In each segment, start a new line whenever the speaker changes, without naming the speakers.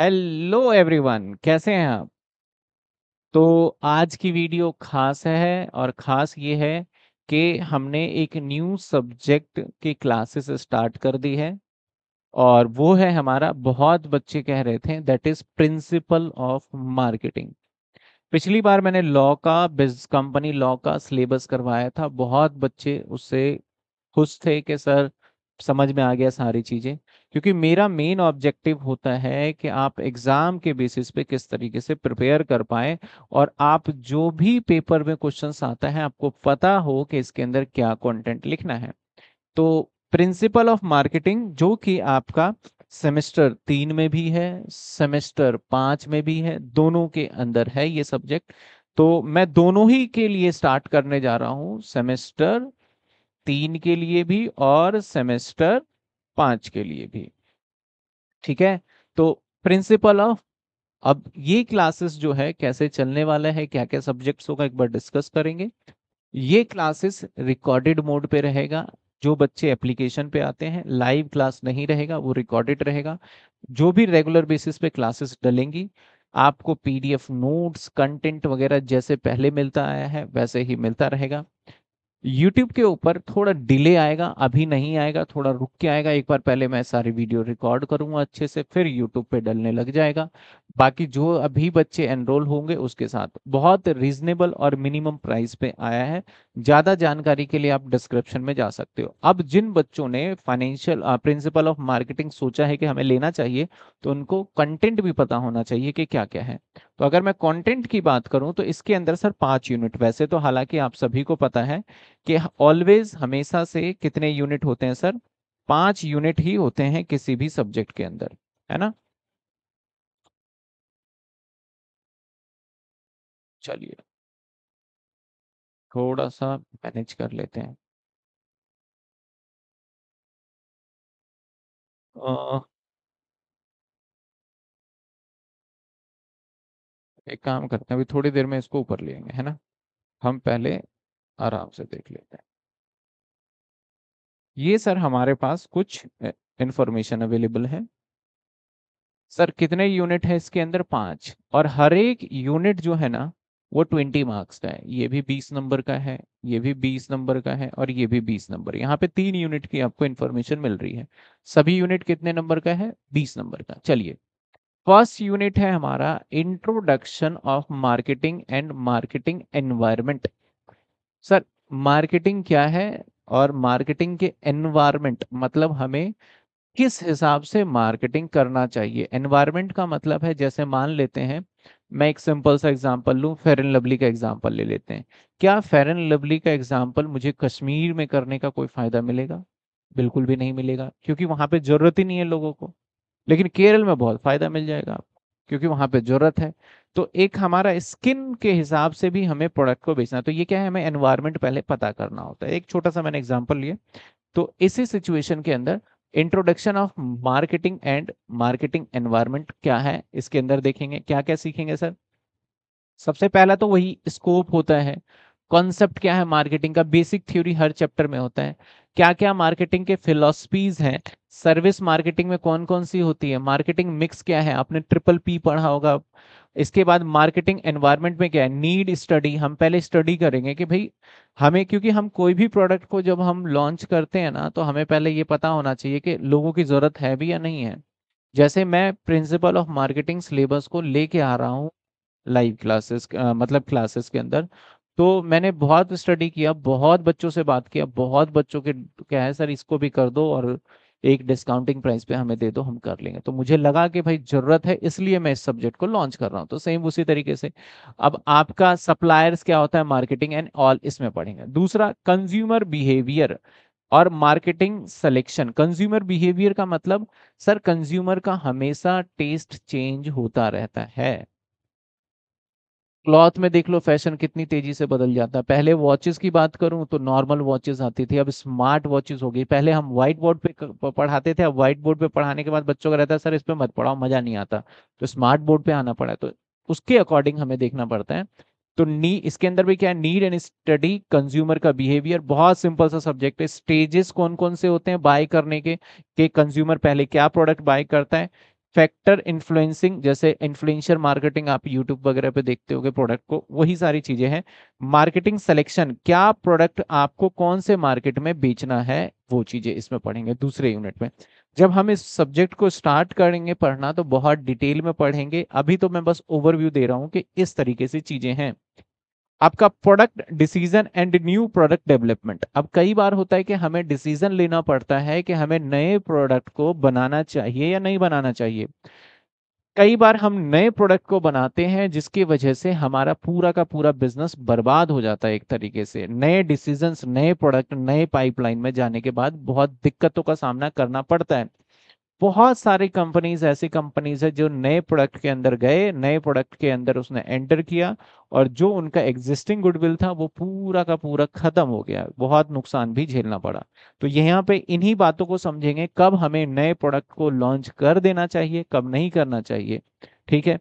hello everyone कैसे हैं आप तो आज की वीडियो खास है और खास ये है कि हमने एक न्यू सब्जेक्ट की क्लासेस स्टार्ट कर दी है और वो है हमारा बहुत बच्चे कह रहे थे that is principle of marketing पिछली बार मैंने लॉ का बिज कंपनी लॉ का सिलेबस करवाया था बहुत बच्चे उससे खुश थे कि सर समझ में आ गया सारी चीज़ें क्योंकि मेरा मेन ऑब्जेक्टिव होता है कि आप एग्ज़ाम के बेसिस पे किस तरीके से प्रिपेयर कर पाए और आप जो भी पेपर में क्वेश्चन आता है आपको पता हो कि इसके अंदर क्या कंटेंट लिखना है तो प्रिंसिपल ऑफ मार्केटिंग जो कि आपका सेमेस्टर तीन में भी है सेमेस्टर पांच में भी है दोनों के अंदर है ये सब्जेक्ट तो मैं दोनों ही के लिए स्टार्ट करने जा रहा हूँ सेमेस्टर तीन के लिए भी और सेमेस्टर पांच के लिए भी ठीक है तो प्रिंसिपल ऑफ अब ये क्लासेस जो है कैसे चलने वाला है क्या क्या सब्जेक्ट्स होगा एक बार डिस्कस करेंगे ये क्लासेस रिकॉर्डेड मोड पे रहेगा जो बच्चे एप्लीकेशन पे आते हैं लाइव क्लास नहीं रहेगा वो रिकॉर्डेड रहेगा जो भी रेगुलर बेसिस पे क्लासेस डलेंगी आपको पीडीएफ नोट्स कंटेंट वगैरह जैसे पहले मिलता आया है वैसे ही मिलता रहेगा यूट्यूब के ऊपर थोड़ा डिले आएगा अभी नहीं आएगा थोड़ा रुक के आएगा एक बार पहले मैं सारी वीडियो रिकॉर्ड करूंगा अच्छे से फिर यूट्यूब पे डलने लग जाएगा बाकी जो अभी बच्चे एनरोल होंगे उसके साथ बहुत रीजनेबल और मिनिमम प्राइस पे आया है ज़्यादा जानकारी के लिए आप डिस्क्रिप्शन में जा सकते हो अब जिन बच्चों ने फाइनेंशियल प्रिंसिपल ऑफ मार्केटिंग सोचा है कि हमें लेना चाहिए तो उनको कंटेंट भी पता होना चाहिए कि क्या क्या है तो अगर मैं कंटेंट की बात करूं तो इसके अंदर सर पांच यूनिट वैसे तो हालांकि आप सभी को पता है कि ऑलवेज हमेशा से कितने यूनिट होते हैं सर पांच यूनिट ही होते हैं किसी भी सब्जेक्ट के अंदर है ना चलिए थोड़ा सा मैनेज कर लेते हैं एक काम करते हैं अभी थोड़ी देर में इसको ऊपर लेंगे है ना हम पहले आराम से देख लेते हैं ये सर हमारे पास कुछ इंफॉर्मेशन अवेलेबल है सर कितने यूनिट है इसके अंदर पांच और हर एक यूनिट जो है ना वो ट्वेंटी मार्क्स का है ये भी बीस नंबर का है ये भी बीस नंबर का है और ये भी बीस नंबर यहाँ पे तीन यूनिट की आपको इन्फॉर्मेशन मिल रही है सभी यूनिट कितने नंबर का है बीस नंबर का चलिए फर्स्ट यूनिट है हमारा introduction of marketing and marketing environment sir marketing क्या है और मार्केटिंग के एनवायरमेंट मतलब हमें किस हिसाब से मार्केटिंग करना चाहिए एनवायरमेंट का मतलब है जैसे मान लेते हैं मैं एक सिंपल सा एग्जांपल लूँ फेर एंड लवली का एग्जांपल ले लेते हैं क्या फेर एंड लवली का एग्जांपल मुझे कश्मीर में करने का कोई फायदा मिलेगा बिल्कुल भी नहीं मिलेगा क्योंकि वहां पे जरूरत ही नहीं है लोगों को लेकिन केरल में बहुत फायदा मिल जाएगा आपको क्योंकि वहां पे जरूरत है तो एक हमारा स्किन के हिसाब से भी हमें प्रोडक्ट को बेचना तो ये क्या है हमें एनवायरमेंट पहले पता करना होता है एक छोटा सा मैंने एग्जाम्पल लिया तो इसी सिचुएशन के अंदर introduction of marketing and marketing environment क्या है इसके अंदर देखेंगे क्या क्या सीखेंगे सर सबसे पहला तो वही स्कोप होता है कॉन्सेप्ट क्या है मार्केटिंग का बेसिक थ्योरी हर चैप्टर में होता है क्या क्या मार्केटिंग के फिलोसफीज हैं सर्विस मार्केटिंग में कौन कौन सी होती है मार्केटिंग मिक्स क्या है आपने ट्रिपल पी पढ़ा होगा इसके बाद मार्केटिंग एनवायरनमेंट में क्या है नीड स्टडी हम पहले स्टडी करेंगे कि भाई हमें क्योंकि हम कोई भी प्रोडक्ट को जब हम लॉन्च करते हैं ना तो हमें पहले ये पता होना चाहिए कि लोगों की ज़रूरत है भी या नहीं है जैसे मैं प्रिंसिपल ऑफ मार्केटिंग सिलेबस को लेके आ रहा हूँ लाइव क्लासेस मतलब क्लासेस के अंदर तो मैंने बहुत स्टडी किया बहुत बच्चों से बात किया बहुत बच्चों के क्या है सर इसको भी कर दो और एक डिस्काउंटिंग प्राइस पे हमें दे दो हम कर लेंगे तो मुझे लगा कि भाई जरूरत है इसलिए मैं इस सब्जेक्ट को लॉन्च कर रहा हूँ तो सेम उसी तरीके से अब आपका सप्लायर्स क्या होता है मार्केटिंग एंड ऑल इसमें पढ़ेंगे दूसरा कंज्यूमर बिहेवियर और मार्केटिंग सिलेक्शन कंज्यूमर बिहेवियर का मतलब सर कंज्यूमर का हमेशा टेस्ट चेंज होता रहता है क्लॉथ में देख लो फैशन कितनी तेजी से बदल जाता है पहले वॉचेस की बात करूं तो नॉर्मल वॉचेस आती थी अब स्मार्ट वॉचेस हो गई पहले हम व्हाइट बोर्ड पे पढ़ाते थे अब व्हाइट बोर्ड पे पढ़ाने के बाद बच्चों का रहता है सर इस पर मत पढ़ाओ मजा नहीं आता तो स्मार्ट बोर्ड पे आना पड़ा तो उसके अकॉर्डिंग हमें देखना पड़ता है तो नी इसके अंदर भी क्या है नीड एंड स्टडी कंज्यूमर का बिहेवियर बहुत सिंपल सा सब्जेक्ट है स्टेजेस कौन कौन से होते हैं बाय करने के कंज्यूमर पहले क्या प्रोडक्ट बाय करता है फैक्टर इन्फ्लुएंसिंग जैसे इन्फ्लुएंशियल मार्केटिंग आप यूट्यूब वगैरह पे देखते हो प्रोडक्ट को वही सारी चीजें हैं मार्केटिंग सिलेक्शन क्या प्रोडक्ट आपको कौन से मार्केट में बेचना है वो चीजें इसमें पढ़ेंगे दूसरे यूनिट में जब हम इस सब्जेक्ट को स्टार्ट करेंगे पढ़ना तो बहुत डिटेल में पढ़ेंगे अभी तो मैं बस ओवरव्यू दे रहा हूँ कि इस तरीके से चीजें हैं आपका product decision and new product development अब कई बार होता है कि हमें डिसीजन लेना पड़ता है कि हमें नए प्रोडक्ट को बनाना चाहिए या नहीं बनाना चाहिए कई बार हम नए प्रोडक्ट को बनाते हैं जिसकी वजह से हमारा पूरा का पूरा बिजनेस बर्बाद हो जाता है एक तरीके से नए डिसीजन नए प्रोडक्ट नए पाइपलाइन में जाने के बाद बहुत दिक्कतों का सामना करना पड़ता है बहुत सारी कंपनीज ऐसी कंपनीज है जो नए प्रोडक्ट के अंदर गए नए प्रोडक्ट के अंदर उसने एंटर किया और जो उनका एग्जिस्टिंग गुडविल था वो पूरा का पूरा खत्म हो गया बहुत नुकसान भी झेलना पड़ा तो यहाँ पे इन्हीं बातों को समझेंगे कब हमें नए प्रोडक्ट को लॉन्च कर देना चाहिए कब नहीं करना चाहिए ठीक है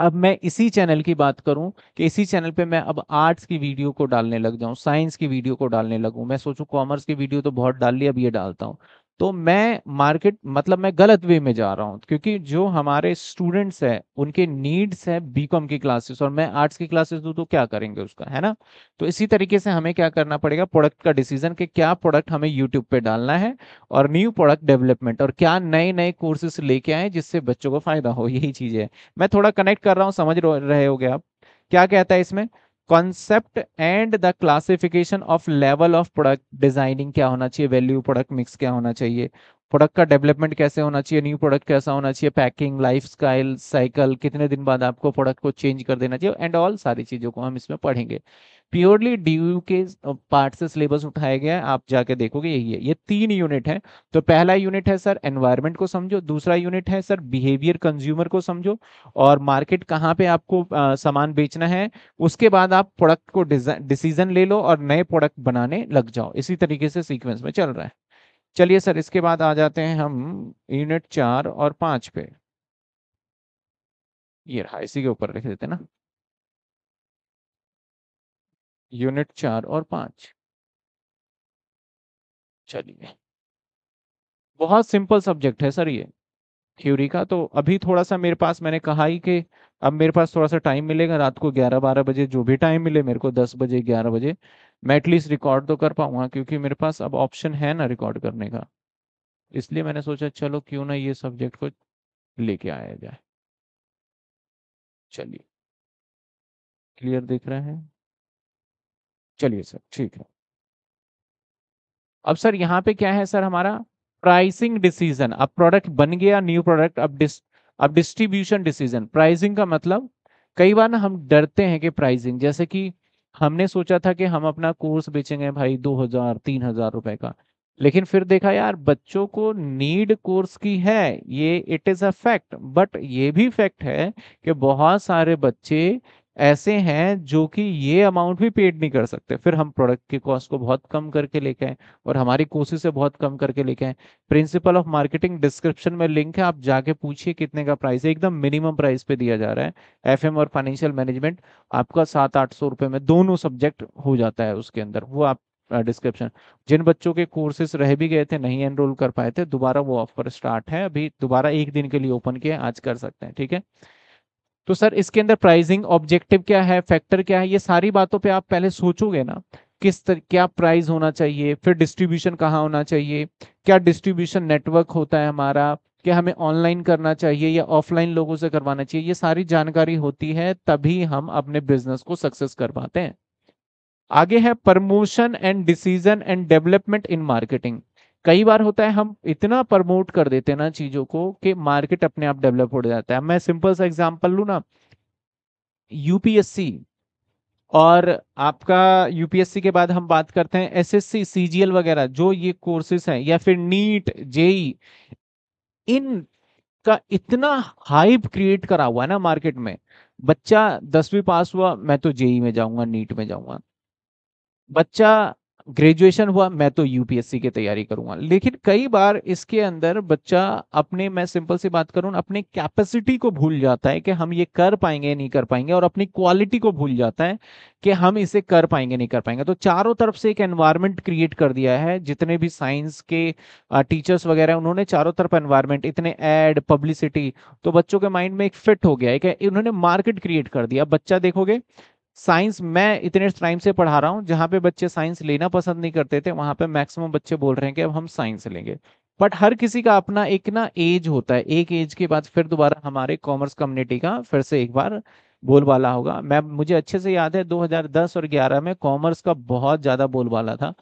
अब मैं इसी चैनल की बात करूं कि इसी चैनल पे मैं अब आर्ट्स की वीडियो को डालने लग जाऊं साइंस की वीडियो को डालने लगूं मैं सोचूं कॉमर्स की वीडियो तो बहुत डाल ली अब ये डालता हूं तो मैं मार्केट मतलब मैं गलत वे में जा रहा हूँ क्योंकि जो हमारे स्टूडेंट्स हैं उनके नीड्स हैं बीकॉम की क्लासेस और मैं आर्ट्स की क्लासेस दूँ तो क्या करेंगे उसका है ना तो इसी तरीके से हमें क्या करना पड़ेगा प्रोडक्ट का डिसीजन कि क्या प्रोडक्ट हमें यूट्यूब पे डालना है और न्यू प्रोडक्ट डेवलपमेंट और क्या नए नए कोर्सेस लेके आए जिससे बच्चों को फायदा हो यही चीज़ है मैं थोड़ा कनेक्ट कर रहा हूँ समझ रहे हो आप क्या कहता है इसमें concept and the classification of level of product designing क्या होना चाहिए वैल्यू प्रोडक्ट मिक्स क्या होना चाहिए प्रोडक्ट का डेवलपमेंट कैसे होना चाहिए न्यू प्रोडक्ट कैसा होना चाहिए पैकिंग लाइफ स्टाइल साइकिल कितने दिन बाद आपको प्रोडक्ट को चेंज कर देना चाहिए एंड ऑल सारी चीज़ों को हम इसमें पढ़ेंगे प्योरली डी के पार्ट से सिलेबस उठाया गया है आप जाके देखोगे यही है ये तीन यूनिट है तो पहला यूनिट है सर एनवायरमेंट को समझो दूसरा यूनिट है सर बिहेवियर कंज्यूमर को समझो और मार्केट कहाँ पे आपको सामान बेचना है उसके बाद आप प्रोडक्ट को डिसीजन ले लो और नए प्रोडक्ट बनाने लग जाओ इसी तरीके से सीक्वेंस में चल रहा है चलिए सर इसके बाद आ जाते हैं हम यूनिट चार और पांच पे ये रहा इसी के ऊपर लिख देते ना यूनिट चार और पांच चलिए बहुत सिंपल सब्जेक्ट है सर ये थ्योरी का तो अभी थोड़ा सा मेरे पास मैंने कहा ही कि अब मेरे पास थोड़ा सा टाइम मिलेगा रात को 11 12 बजे जो भी टाइम मिले मेरे को 10 बजे 11 बजे मैं एटलीस्ट रिकॉर्ड तो कर पाऊंगा क्योंकि मेरे पास अब ऑप्शन है ना रिकॉर्ड करने का इसलिए मैंने सोचा चलो क्यों ना ये सब्जेक्ट को लेके आया जाए चलिए क्लियर दिख रहे हैं चलिए सर ठीक है अब सर यहाँ पे क्या है सर हमारा प्राइसिंग डिसीजन अब प्रोडक्ट बन गया न्यू प्रोडक्ट अब डिस अब डिस्ट्रीब्यूशन डिसीजन प्राइसिंग का मतलब कई बार ना हम डरते हैं कि प्राइसिंग जैसे कि हमने सोचा था कि हम अपना कोर्स बेचेंगे भाई दो हजार तीन हजार रुपए का लेकिन फिर देखा यार बच्चों को नीड कोर्स की है ये it is a fact but ये भी फैक्ट है कि बहुत सारे बच्चे ऐसे हैं जो कि ये अमाउंट भी पेड नहीं कर सकते फिर हम प्रोडक्ट के कॉस्ट को बहुत कम करके लेके आए और हमारी कोशिश से बहुत कम करके लेके आए प्रिंसिपल ऑफ मार्केटिंग डिस्क्रिप्शन में लिंक है आप जाके पूछिए कितने का प्राइस है एकदम मिनिमम प्राइस पे दिया जा रहा है एफ और फाइनेंशियल मैनेजमेंट आपका सात आठ सौ में दोनों सब्जेक्ट हो जाता है उसके अंदर वो आप डिस्क्रिप्शन जिन बच्चों के कोर्सेज रह भी गए थे नहीं एनरोल कर पाए थे दोबारा वो ऑफर स्टार्ट है अभी दोबारा एक दिन के लिए ओपन किया आज कर सकते हैं ठीक है तो सर इसके अंदर प्राइसिंग ऑब्जेक्टिव क्या है फैक्टर क्या है ये सारी बातों पे आप पहले सोचोगे ना किस तर, क्या प्राइस होना चाहिए फिर डिस्ट्रीब्यूशन कहाँ होना चाहिए क्या डिस्ट्रीब्यूशन नेटवर्क होता है हमारा क्या हमें ऑनलाइन करना चाहिए या ऑफलाइन लोगों से करवाना चाहिए ये सारी जानकारी होती है तभी हम अपने बिजनेस को सक्सेस कर पाते हैं आगे है promotion and decision and development in marketing कई बार होता है हम इतना प्रमोट कर देते हैं ना चीजों को कि मार्केट अपने आप डेवलप हो जाता है मैं सिंपल सा एग्जांपल लू ना यूपीएससी और आपका यूपीएससी के बाद हम बात करते हैं एसएससी सीजीएल वगैरह जो ये कोर्सेस हैं या फिर नीट जेई इन का इतना हाइप क्रिएट करा हुआ है ना मार्केट में बच्चा दसवीं पास हुआ मैं तो जेई में जाऊंगा नीट में जाऊंगा बच्चा ग्रेजुएशन हुआ मैं तो यूपीएससी की तैयारी करूंगा लेकिन कई बार इसके अंदर बच्चा अपने मैं सिंपल सी बात करूं अपने कैपेसिटी को भूल जाता है कि हम ये कर पाएंगे नहीं कर पाएंगे और अपनी क्वालिटी को भूल जाता है कि हम इसे कर पाएंगे नहीं कर पाएंगे तो चारों तरफ से एक एनवायरमेंट क्रिएट कर दिया है जितने भी साइंस के टीचर्स वगैरह उन्होंने चारों तरफ एनवायरमेंट इतने एड पब्लिसिटी तो बच्चों के माइंड में एक फिट हो गया है कि उन्होंने मार्केट क्रिएट कर दिया बच्चा देखोगे साइंस मैं इतने टाइम से पढ़ा रहा हूँ जहाँ पे बच्चे साइंस लेना पसंद नहीं करते थे वहां पे मैक्सिमम बच्चे बोल रहे हैं कि अब हम साइंस लेंगे बट हर किसी का अपना एक ना एज होता है एक एज के बाद फिर दोबारा हमारे कॉमर्स कम्युनिटी का फिर से एक बार बोलबाला होगा मैं मुझे अच्छे से याद है 2010 और 11 में कॉमर्स का बहुत ज़्यादा बोलबाला था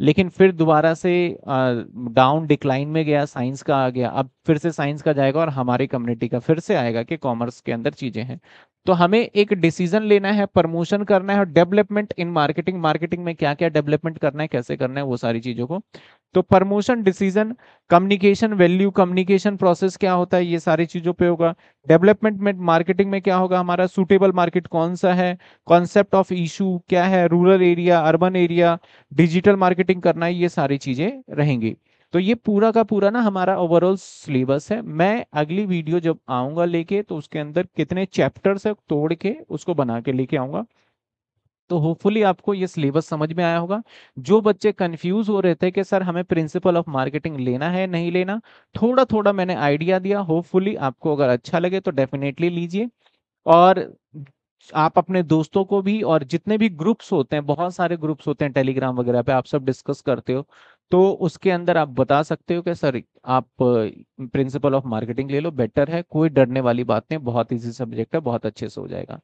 लेकिन फिर दोबारा से डाउन डिक्लाइन में गया साइंस का आ गया अब फिर से साइंस का जाएगा और हमारी कम्युनिटी का फिर से आएगा कि कॉमर्स के अंदर चीज़ें हैं तो हमें एक डिसीजन लेना है प्रमोशन करना है और डेवलपमेंट इन मार्केटिंग मार्केटिंग में क्या क्या डेवलपमेंट करना है कैसे करना है वो सारी चीज़ों को तो promotion decision communication value communication process क्या होता है ये सारी चीज़ों पे होगा डेवलपमेंट में मार्केटिंग में क्या होगा हमारा सुटेबल मार्केट कौन सा है कॉन्सेप्ट ऑफ इशू क्या है rural area urban area digital marketing करना है ये सारी चीज़ें रहेंगी तो ये पूरा का पूरा ना हमारा ओवरऑल सिलेबस है मैं अगली वीडियो जब आऊंगा लेके तो उसके अंदर कितने चैप्टर्स है तोड़ के उसको बना के लेके आऊंगा तो होपफुली आपको ये सिलेबस समझ में आया होगा जो बच्चे कंफ्यूज हो रहे थे कि सर हमें प्रिंसिपल ऑफ मार्केटिंग लेना है नहीं लेना थोड़ा थोड़ा मैंने आइडिया दिया होपफुली आपको अगर अच्छा लगे तो डेफिनेटली लीजिए और आप अपने दोस्तों को भी और जितने भी ग्रुप्स होते हैं बहुत सारे ग्रुप्स होते हैं टेलीग्राम वगैरह पे आप सब डिस्कस करते हो तो उसके अंदर आप बता सकते हो कि सर आप प्रिंसिपल ऑफ मार्केटिंग ले लो बेटर है कोई डरने वाली बात नहीं बहुत ईजी सब्जेक्ट है बहुत अच्छे से हो जाएगा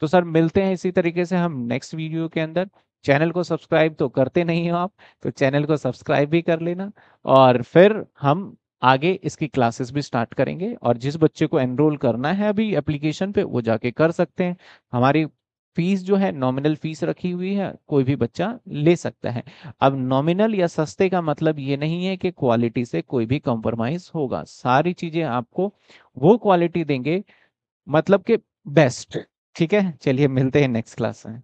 तो सर मिलते हैं इसी तरीके से हम नेक्स्ट वीडियो के अंदर चैनल को सब्सक्राइब तो करते नहीं हो आप तो चैनल को सब्सक्राइब भी कर लेना और फिर हम आगे इसकी क्लासेस भी स्टार्ट करेंगे और जिस बच्चे को एनरोल करना है अभी एप्लीकेशन पे वो जाके कर सकते हैं हमारी फीस जो है नॉमिनल फीस रखी हुई है कोई भी बच्चा ले सकता है अब नॉमिनल या सस्ते का मतलब ये नहीं है कि क्वालिटी से कोई भी कॉम्प्रोमाइज होगा सारी चीजें आपको वो क्वालिटी देंगे मतलब के बेस्ट ठीक है चलिए मिलते हैं नेक्स्ट क्लास में